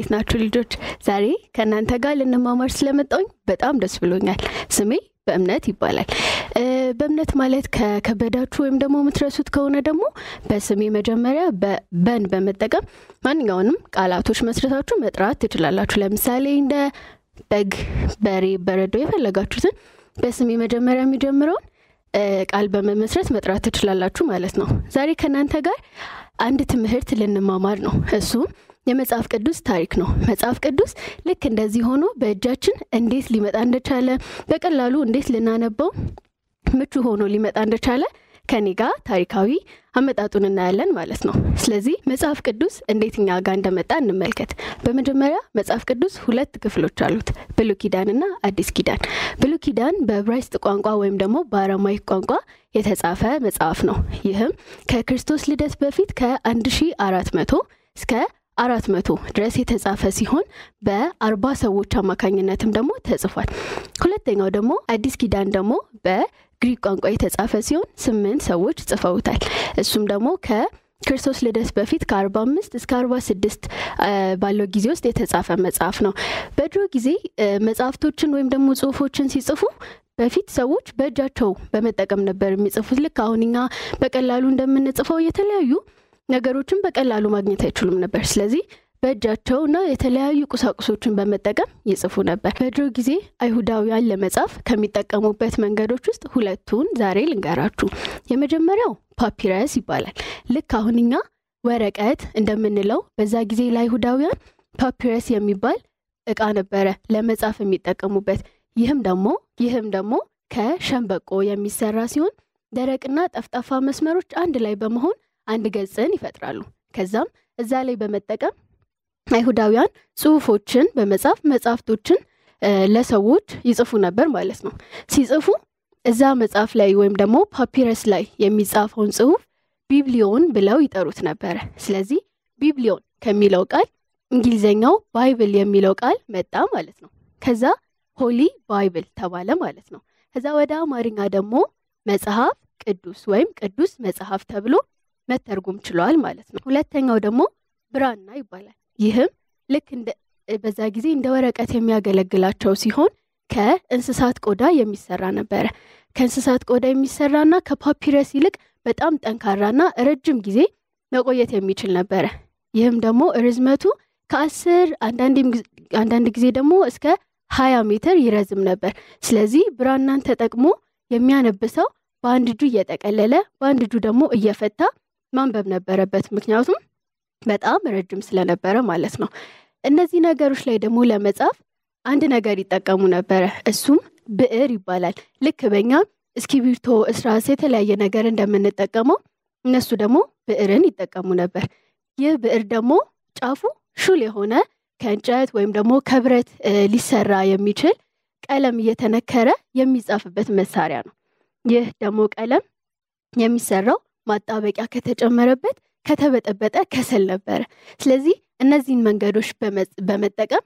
እንዴት ናችሁ ልጆች? ዛሬ ከእናንተ ጋር ልንማማር ስለመጣውኝ በጣም ደስ ብሎኛል። ስሜ በእምነት ይባላል። በእምነት ማለት ከከበዳችሁ ወይም ደግሞ የምትረሱት ከሆነ ደግሞ በስሜ መጀመሪያ በን በመጠቀም ማንኛውንም ቃላቶች መስረታችሁ መጥራት ትችላላችሁ። ለምሳሌ እንደ በግ፣ በሬ፣ በረዶ የፈለጋችሁትን በስሜ መጀመሪያ የሚጀምረውን ቃል በመመስረት መጥራት ትችላላችሁ ማለት ነው። ዛሬ ከእናንተ ጋር አንድ ትምህርት ልንማማር ነው እሱም የመጽሐፍ ቅዱስ ታሪክ ነው። መጽሐፍ ቅዱስ ልክ እንደዚህ ሆኖ በእጃችን እንዴት ሊመጣ እንደቻለ በቀላሉ እንዴት ልናነበው ምቹ ሆኖ ሊመጣ እንደቻለ ከኔ ጋር ታሪካዊ አመጣጡን እናያለን ማለት ነው። ስለዚህ መጽሐፍ ቅዱስ እንዴት እኛ ጋር እንደመጣ እንመልከት። በመጀመሪያ መጽሐፍ ቅዱስ ሁለት ክፍሎች አሉት፣ ብሉ ኪዳንና አዲስ ኪዳን። ብሉ ኪዳን በዕብራይስጥ ቋንቋ ወይም ደግሞ በአረማይክ ቋንቋ የተጻፈ መጽሐፍ ነው። ይህም ከክርስቶስ ልደት በፊት ከ1400 እስከ አራት መቶ ድረስ የተጻፈ ሲሆን በአርባ ሰዎች አማካኝነትም ደግሞ ተጽፏል። ሁለተኛው ደግሞ አዲስ ኪዳን ደግሞ በግሪክ ቋንቋ የተጻፈ ሲሆን ስምንት ሰዎች ጽፈውታል። እሱም ደግሞ ከ ክርስቶስ ልደት በፊት ከ45 እስከ 46 ባለው ጊዜ ውስጥ የተጻፈ መጽሐፍ ነው። በድሮ ጊዜ መጽሐፍቶችን ወይም ደግሞ ጽሁፎችን ሲጽፉ በፊት ሰዎች በእጃቸው በመጠቀም ነበር የሚጽፉት። ልክ አሁን እኛ በቀላሉ እንደምንጽፈው የተለያዩ ነገሮችን በቀላሉ ማግኘት አይችሉም ነበር። ስለዚህ በእጃቸው እና የተለያዩ ቁሳቁሶችን በመጠቀም ይጽፉ ነበር። በድሮ ጊዜ አይሁዳውያን ለመጻፍ ከሚጠቀሙበት መንገዶች ውስጥ ሁለቱን ዛሬ ልንገራችሁ። የመጀመሪያው ፓፒረስ ይባላል። ልክ አሁን እኛ ወረቀት እንደምንለው በዛ ጊዜ ለአይሁዳውያን ፓፒረስ የሚባል እቃ ነበረ ለመጻፍ የሚጠቀሙበት። ይህም ደግሞ ይህም ደግሞ ከሸንበቆ የሚሰራ ሲሆን ደረቅና ጠፍጣፋ መስመሮች አንድ ላይ በመሆን አንድ ገጽን ይፈጥራሉ። ከዛም እዛ ላይ በመጠቀም አይሁዳውያን ጽሁፎችን በመጻፍ መጽሐፍቶችን ለሰዎች ይጽፉ ነበር ማለት ነው። ሲጽፉ እዛ መጽሐፍ ላይ ወይም ደግሞ ፓፒረስ ላይ የሚጻፈውን ጽሁፍ ቢብሊዮን ብለው ይጠሩት ነበረ። ስለዚህ ቢብሊዮን ከሚለው ቃል እንግሊዝኛው ባይብል የሚለው ቃል መጣ ማለት ነው። ከዛ ሆሊ ባይብል ተባለ ማለት ነው። ከዛ ወደ አማርኛ ደግሞ መጽሐፍ ቅዱስ ወይም ቅዱስ መጽሐፍ ተብሎ መተርጎም ችለዋል ማለት ነው። ሁለተኛው ደግሞ ብራና ይባላል። ይህም ልክ በዛ ጊዜ እንደ ወረቀት የሚያገለግላቸው ሲሆን ከእንስሳት ቆዳ የሚሰራ ነበረ። ከእንስሳት ቆዳ የሚሰራና ከፓፒረስ ይልቅ በጣም ጠንካራና ረጅም ጊዜ መቆየት የሚችል ነበረ። ይህም ደግሞ ርዝመቱ ከአስር አንዳንድ ጊዜ ደግሞ እስከ ሀያ ሜትር ይረዝም ነበር። ስለዚህ ብራናን ተጠቅሞ የሚያነብሰው በአንድ እጁ እየጠቀለለ በአንድ እጁ ደግሞ እየፈታ ማንበብ ነበረበት። ምክንያቱም በጣም ረጅም ስለነበረ ማለት ነው። እነዚህ ነገሮች ላይ ደግሞ ለመጻፍ አንድ ነገር ይጠቀሙ ነበረ። እሱም ብዕር ይባላል። ልክ በኛ እስክሪብቶ፣ እስራስ የተለያየ ነገር እንደምንጠቀመው እነሱ ደግሞ ብዕርን ይጠቀሙ ነበር። ይህ ብዕር ደግሞ ጫፉ ሹል የሆነ ከእንጨት ወይም ደግሞ ከብረት ሊሰራ የሚችል ቀለም እየተነከረ የሚጻፍበት መሳሪያ ነው። ይህ ደግሞ ቀለም የሚሰራው ማጣበቂያ ከተጨመረበት ከተበጠበጠ ከሰል ነበረ። ስለዚህ እነዚህን መንገዶች በመጠቀም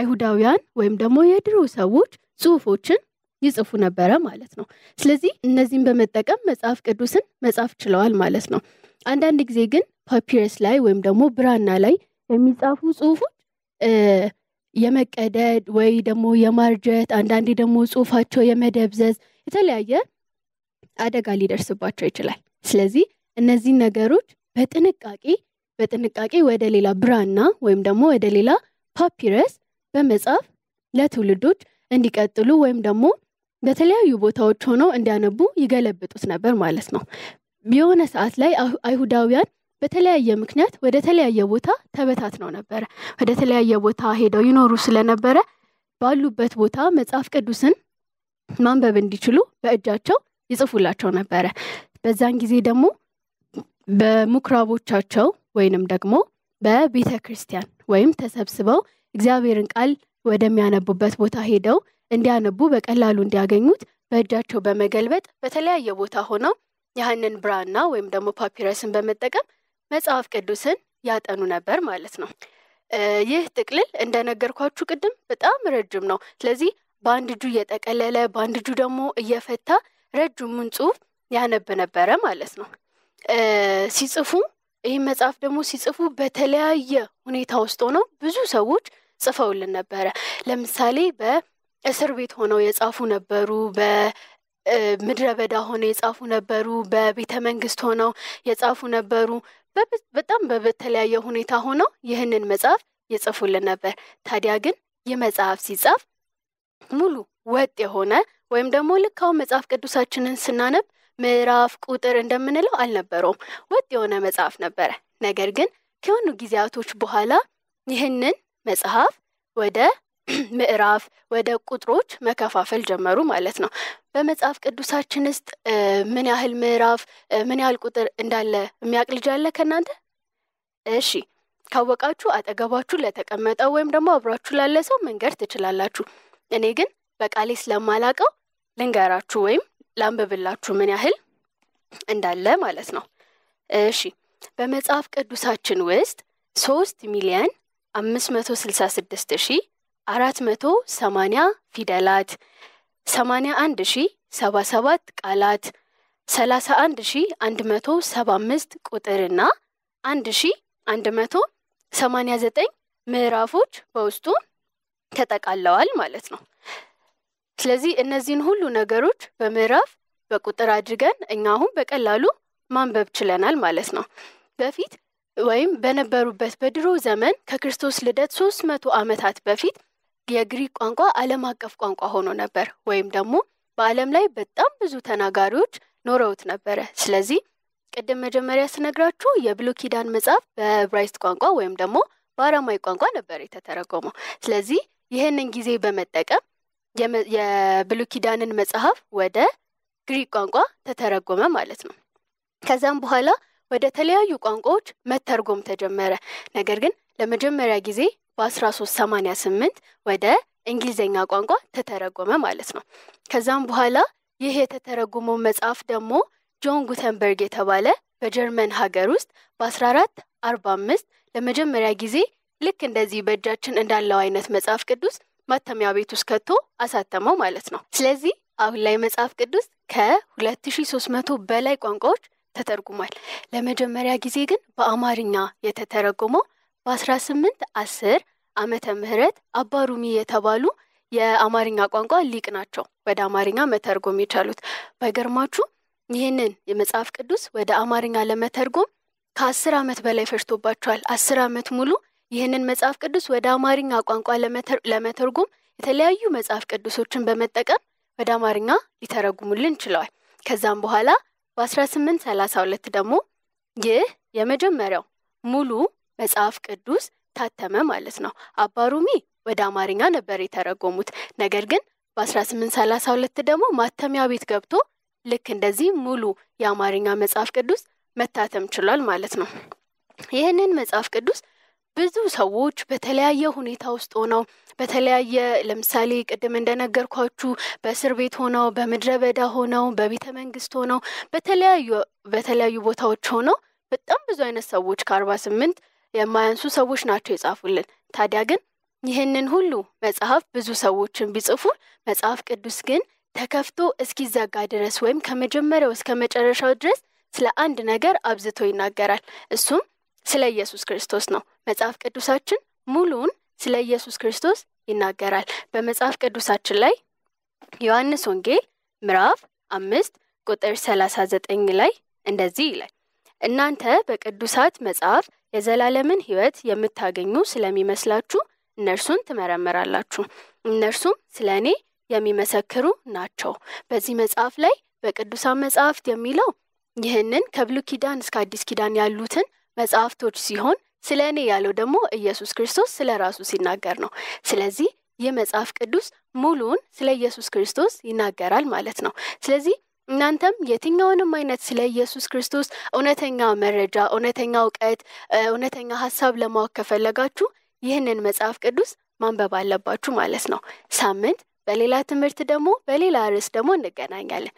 አይሁዳውያን ወይም ደግሞ የድሮ ሰዎች ጽሁፎችን ይጽፉ ነበረ ማለት ነው። ስለዚህ እነዚህን በመጠቀም መጽሐፍ ቅዱስን መጻፍ ችለዋል ማለት ነው። አንዳንድ ጊዜ ግን ፓፒረስ ላይ ወይም ደግሞ ብራና ላይ የሚጻፉ ጽሁፎች የመቀደድ ወይ ደግሞ የማርጀት አንዳንዴ ደግሞ ጽሁፋቸው የመደብዘዝ የተለያየ አደጋ ሊደርስባቸው ይችላል። ስለዚህ እነዚህ ነገሮች በጥንቃቄ በጥንቃቄ ወደ ሌላ ብራና ወይም ደግሞ ወደ ሌላ ፓፒረስ በመጻፍ ለትውልዶች እንዲቀጥሉ ወይም ደግሞ በተለያዩ ቦታዎች ሆነው እንዲያነቡ ይገለብጡት ነበር ማለት ነው። የሆነ ሰዓት ላይ አይሁዳውያን በተለያየ ምክንያት ወደ ተለያየ ቦታ ተበታትነው ነበረ። ወደ ተለያየ ቦታ ሄደው ይኖሩ ስለነበረ ባሉበት ቦታ መጽሐፍ ቅዱስን ማንበብ እንዲችሉ በእጃቸው ይጽፉላቸው ነበረ። በዛን ጊዜ ደግሞ በምኩራቦቻቸው ወይንም ደግሞ በቤተ ክርስቲያን ወይም ተሰብስበው እግዚአብሔርን ቃል ወደሚያነቡበት ቦታ ሄደው እንዲያነቡ በቀላሉ እንዲያገኙት በእጃቸው በመገልበጥ በተለያየ ቦታ ሆነው ያህንን ብራና ወይም ደግሞ ፓፒረስን በመጠቀም መጽሐፍ ቅዱስን ያጠኑ ነበር ማለት ነው። ይህ ጥቅልል እንደነገርኳችሁ ቅድም በጣም ረጅም ነው። ስለዚህ በአንድ እጁ እየጠቀለለ በአንድ እጁ ደግሞ እየፈታ ረጅሙን ጽሁፍ ያነብ ነበረ ማለት ነው። ሲጽፉ ይህ መጽሐፍ ደግሞ ሲጽፉ በተለያየ ሁኔታ ውስጥ ሆነው ብዙ ሰዎች ጽፈውልን ነበረ። ለምሳሌ በእስር ቤት ሆነው የጻፉ ነበሩ። በምድረ በዳ ሆነው የጻፉ ነበሩ። በቤተ መንግስት ሆነው የጻፉ ነበሩ። በጣም በተለያየ ሁኔታ ሆነው ይህንን መጽሐፍ ይጽፉልን ነበር። ታዲያ ግን ይህ መጽሐፍ ሲጻፍ ሙሉ ወጥ የሆነ ወይም ደግሞ ልካው መጽሐፍ ቅዱሳችንን ስናነብ ምዕራፍ ቁጥር እንደምንለው አልነበረውም። ወጥ የሆነ መጽሐፍ ነበረ። ነገር ግን ከሆኑ ጊዜያቶች በኋላ ይህንን መጽሐፍ ወደ ምዕራፍ ወደ ቁጥሮች መከፋፈል ጀመሩ ማለት ነው። በመጽሐፍ ቅዱሳችን ውስጥ ምን ያህል ምዕራፍ ምን ያህል ቁጥር እንዳለ የሚያቅ ልጅ አለ ከእናንተ? እሺ ካወቃችሁ አጠገባችሁ ለተቀመጠው ወይም ደግሞ አብሯችሁ ላለ ሰው መንገድ ትችላላችሁ። እኔ ግን በቃሌ ስለማላቀው ልንገራችሁ ወይም ላንብብላችሁ ምን ያህል እንዳለ ማለት ነው። እሺ በመጽሐፍ ቅዱሳችን ውስጥ ሶስት ሚሊየን አምስት መቶ ስልሳ ስድስት ሺ አራት መቶ ሰማኒያ ፊደላት ሰማኒያ አንድ ሺ ሰባ ሰባት ቃላት ሰላሳ አንድ ሺ አንድ መቶ ሰባ አምስት ቁጥርና አንድ ሺ አንድ መቶ ሰማኒያ ዘጠኝ ምዕራፎች በውስጡ ተጠቃለዋል ማለት ነው። ስለዚህ እነዚህን ሁሉ ነገሮች በምዕራፍ በቁጥር አድርገን እኛ አሁን በቀላሉ ማንበብ ችለናል ማለት ነው። በፊት ወይም በነበሩበት በድሮ ዘመን ከክርስቶስ ልደት ሶስት መቶ ዓመታት በፊት የግሪክ ቋንቋ ዓለም አቀፍ ቋንቋ ሆኖ ነበር ወይም ደግሞ በዓለም ላይ በጣም ብዙ ተናጋሪዎች ኖረውት ነበረ። ስለዚህ ቅድም መጀመሪያ ስነግራችሁ የብሉ ኪዳን መጽሐፍ በብራይስት ቋንቋ ወይም ደግሞ በአራማይ ቋንቋ ነበር የተተረጎመው። ስለዚህ ይህንን ጊዜ በመጠቀም የብሉይ ኪዳንን መጽሐፍ ወደ ግሪክ ቋንቋ ተተረጎመ ማለት ነው። ከዛም በኋላ ወደ ተለያዩ ቋንቋዎች መተርጎም ተጀመረ። ነገር ግን ለመጀመሪያ ጊዜ በ1388 ወደ እንግሊዝኛ ቋንቋ ተተረጎመ ማለት ነው። ከዛም በኋላ ይህ የተተረጎመው መጽሐፍ ደግሞ ጆን ጉተንበርግ የተባለ በጀርመን ሀገር ውስጥ በ1445 ለመጀመሪያ ጊዜ ልክ እንደዚህ በእጃችን እንዳለው አይነት መጽሐፍ ቅዱስ ማተሚያ ቤት ውስጥ ከቶ አሳተመው ማለት ነው። ስለዚህ አሁን ላይ መጽሐፍ ቅዱስ ከ2300 በላይ ቋንቋዎች ተተርጉሟል። ለመጀመሪያ ጊዜ ግን በአማርኛ የተተረጎመው በ1810 ዓመተ ምህረት አባ ሩሚ የተባሉ የአማርኛ ቋንቋ ሊቅ ናቸው ወደ አማርኛ መተርጎም የቻሉት። ባይገርማችሁ ይህንን የመጽሐፍ ቅዱስ ወደ አማርኛ ለመተርጎም ከአስር ዓመት በላይ ፈጅቶባቸዋል። አስር ዓመት ሙሉ ይህንን መጽሐፍ ቅዱስ ወደ አማርኛ ቋንቋ ለመተርጎም የተለያዩ መጽሐፍ ቅዱሶችን በመጠቀም ወደ አማርኛ ሊተረጉሙልን ችለዋል። ከዛም በኋላ በ1832 ደግሞ ይህ የመጀመሪያው ሙሉ መጽሐፍ ቅዱስ ታተመ ማለት ነው። አባሩሚ ወደ አማርኛ ነበር የተረጎሙት። ነገር ግን በ1832 ደግሞ ማተሚያ ቤት ገብቶ ልክ እንደዚህ ሙሉ የአማርኛ መጽሐፍ ቅዱስ መታተም ችሏል ማለት ነው። ይህንን መጽሐፍ ቅዱስ ብዙ ሰዎች በተለያየ ሁኔታ ውስጥ ሆነው በተለያየ ለምሳሌ ቅድም እንደነገርኳችሁ በእስር ቤት ሆነው በምድረ በዳ ሆነው በቤተ መንግስት ሆነው በተለያዩ በተለያዩ ቦታዎች ሆነው በጣም ብዙ አይነት ሰዎች ከአርባ ስምንት የማያንሱ ሰዎች ናቸው የጻፉልን። ታዲያ ግን ይህንን ሁሉ መጽሐፍ ብዙ ሰዎችን ቢጽፉ መጽሐፍ ቅዱስ ግን ተከፍቶ እስኪዘጋ ድረስ ወይም ከመጀመሪያው እስከ መጨረሻው ድረስ ስለ አንድ ነገር አብዝቶ ይናገራል እሱም ስለ ኢየሱስ ክርስቶስ ነው። መጽሐፍ ቅዱሳችን ሙሉውን ስለ ኢየሱስ ክርስቶስ ይናገራል። በመጽሐፍ ቅዱሳችን ላይ ዮሐንስ ወንጌል ምዕራፍ አምስት ቁጥር ሰላሳ ዘጠኝ ላይ እንደዚህ ይላል እናንተ በቅዱሳት መጽሐፍ የዘላለምን ሕይወት የምታገኙ ስለሚመስላችሁ እነርሱን ትመረምራላችሁ፣ እነርሱም ስለ እኔ የሚመሰክሩ ናቸው። በዚህ መጽሐፍ ላይ በቅዱሳን መጽሐፍት የሚለው ይህንን ከብሉይ ኪዳን እስከ አዲስ ኪዳን ያሉትን መጽሐፍቶች ሲሆን ስለ እኔ ያለው ደግሞ ኢየሱስ ክርስቶስ ስለ ራሱ ሲናገር ነው። ስለዚህ ይህ መጽሐፍ ቅዱስ ሙሉውን ስለ ኢየሱስ ክርስቶስ ይናገራል ማለት ነው። ስለዚህ እናንተም የትኛውንም አይነት ስለ ኢየሱስ ክርስቶስ እውነተኛ መረጃ፣ እውነተኛ እውቀት፣ እውነተኛ ሀሳብ ለማወቅ ከፈለጋችሁ ይህንን መጽሐፍ ቅዱስ ማንበብ አለባችሁ ማለት ነው። ሳምንት በሌላ ትምህርት ደግሞ በሌላ ርዕስ ደግሞ እንገናኛለን።